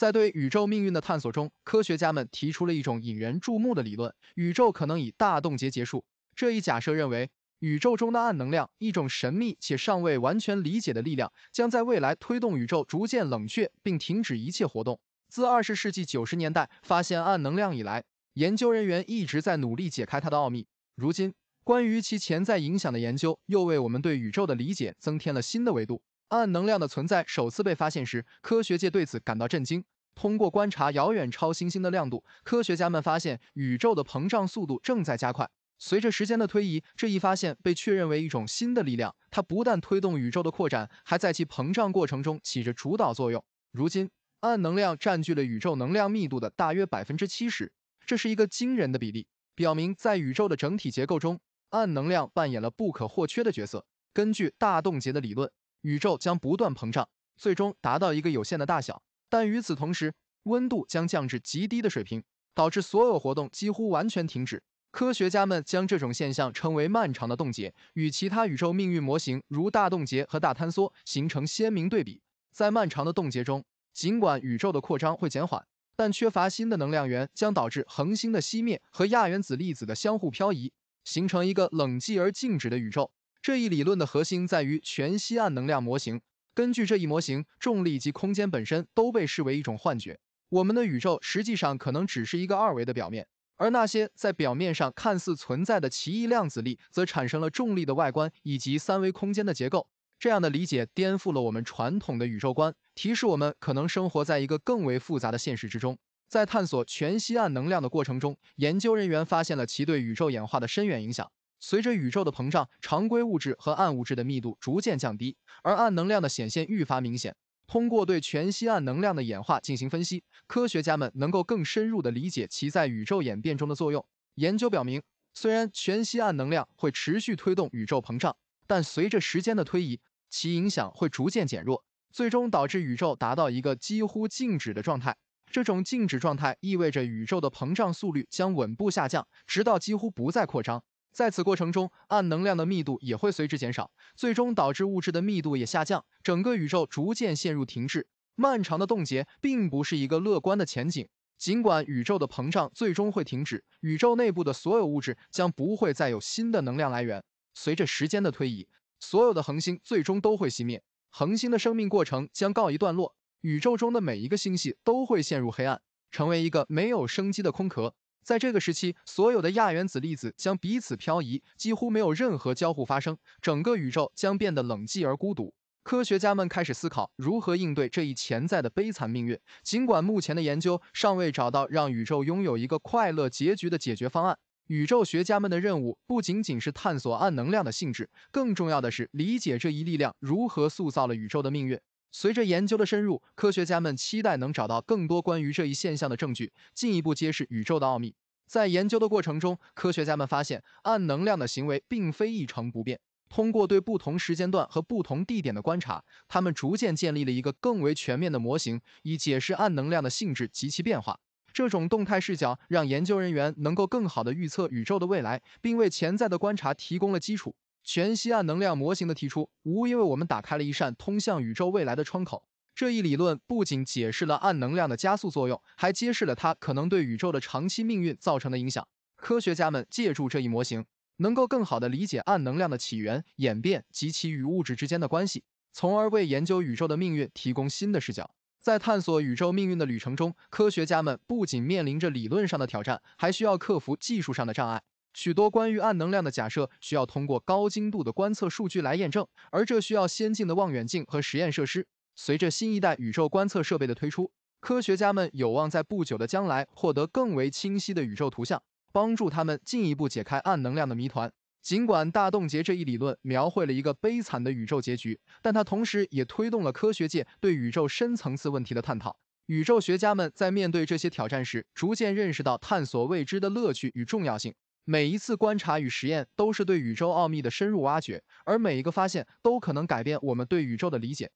在对宇宙命运的探索中，科学家们提出了一种引人注目的理论：宇宙可能以大冻结结束。这一假设认为，宇宙中的暗能量，一种神秘且尚未完全理解的力量，将在未来推动宇宙逐渐冷却并停止一切活动。自20世纪90年代发现暗能量以来，研究人员一直在努力解开它的奥秘。如今，关于其潜在影响的研究又为我们对宇宙的理解增添了新的维度。暗能量的存在首次被发现时，科学界对此感到震惊。通过观察遥远超新星的亮度，科学家们发现宇宙的膨胀速度正在加快。随着时间的推移，这一发现被确认为一种新的力量，它不但推动宇宙的扩展，还在其膨胀过程中起着主导作用。如今，暗能量占据了宇宙能量密度的大约百分之七十，这是一个惊人的比例，表明在宇宙的整体结构中，暗能量扮演了不可或缺的角色。根据大冻结的理论。宇宙将不断膨胀，最终达到一个有限的大小，但与此同时，温度将降至极低的水平，导致所有活动几乎完全停止。科学家们将这种现象称为“漫长的冻结”，与其他宇宙命运模型如大冻结和大坍缩形成鲜明对比。在漫长的冻结中，尽管宇宙的扩张会减缓，但缺乏新的能量源将导致恒星的熄灭和亚原子粒子的相互漂移，形成一个冷寂而静止的宇宙。这一理论的核心在于全息暗能量模型。根据这一模型，重力及空间本身都被视为一种幻觉。我们的宇宙实际上可能只是一个二维的表面，而那些在表面上看似存在的奇异量子力，则产生了重力的外观以及三维空间的结构。这样的理解颠覆了我们传统的宇宙观，提示我们可能生活在一个更为复杂的现实之中。在探索全息暗能量的过程中，研究人员发现了其对宇宙演化的深远影响。随着宇宙的膨胀，常规物质和暗物质的密度逐渐降低，而暗能量的显现愈发明显。通过对全息暗能量的演化进行分析，科学家们能够更深入地理解其在宇宙演变中的作用。研究表明，虽然全息暗能量会持续推动宇宙膨胀，但随着时间的推移，其影响会逐渐减弱，最终导致宇宙达到一个几乎静止的状态。这种静止状态意味着宇宙的膨胀速率将稳步下降，直到几乎不再扩张。在此过程中，暗能量的密度也会随之减少，最终导致物质的密度也下降，整个宇宙逐渐陷入停滞。漫长的冻结并不是一个乐观的前景。尽管宇宙的膨胀最终会停止，宇宙内部的所有物质将不会再有新的能量来源。随着时间的推移，所有的恒星最终都会熄灭，恒星的生命过程将告一段落。宇宙中的每一个星系都会陷入黑暗，成为一个没有生机的空壳。在这个时期，所有的亚原子粒子将彼此漂移，几乎没有任何交互发生。整个宇宙将变得冷寂而孤独。科学家们开始思考如何应对这一潜在的悲惨命运。尽管目前的研究尚未找到让宇宙拥有一个快乐结局的解决方案，宇宙学家们的任务不仅仅是探索暗能量的性质，更重要的是理解这一力量如何塑造了宇宙的命运。随着研究的深入，科学家们期待能找到更多关于这一现象的证据，进一步揭示宇宙的奥秘。在研究的过程中，科学家们发现暗能量的行为并非一成不变。通过对不同时间段和不同地点的观察，他们逐渐建立了一个更为全面的模型，以解释暗能量的性质及其变化。这种动态视角让研究人员能够更好地预测宇宙的未来，并为潜在的观察提供了基础。全息暗能量模型的提出，无疑为我们打开了一扇通向宇宙未来的窗口。这一理论不仅解释了暗能量的加速作用，还揭示了它可能对宇宙的长期命运造成的影响。科学家们借助这一模型，能够更好地理解暗能量的起源、演变及其与物质之间的关系，从而为研究宇宙的命运提供新的视角。在探索宇宙命运的旅程中，科学家们不仅面临着理论上的挑战，还需要克服技术上的障碍。许多关于暗能量的假设需要通过高精度的观测数据来验证，而这需要先进的望远镜和实验设施。随着新一代宇宙观测设备的推出，科学家们有望在不久的将来获得更为清晰的宇宙图像，帮助他们进一步解开暗能量的谜团。尽管大冻结这一理论描绘了一个悲惨的宇宙结局，但它同时也推动了科学界对宇宙深层次问题的探讨。宇宙学家们在面对这些挑战时，逐渐认识到探索未知的乐趣与重要性。每一次观察与实验都是对宇宙奥秘的深入挖掘，而每一个发现都可能改变我们对宇宙的理解。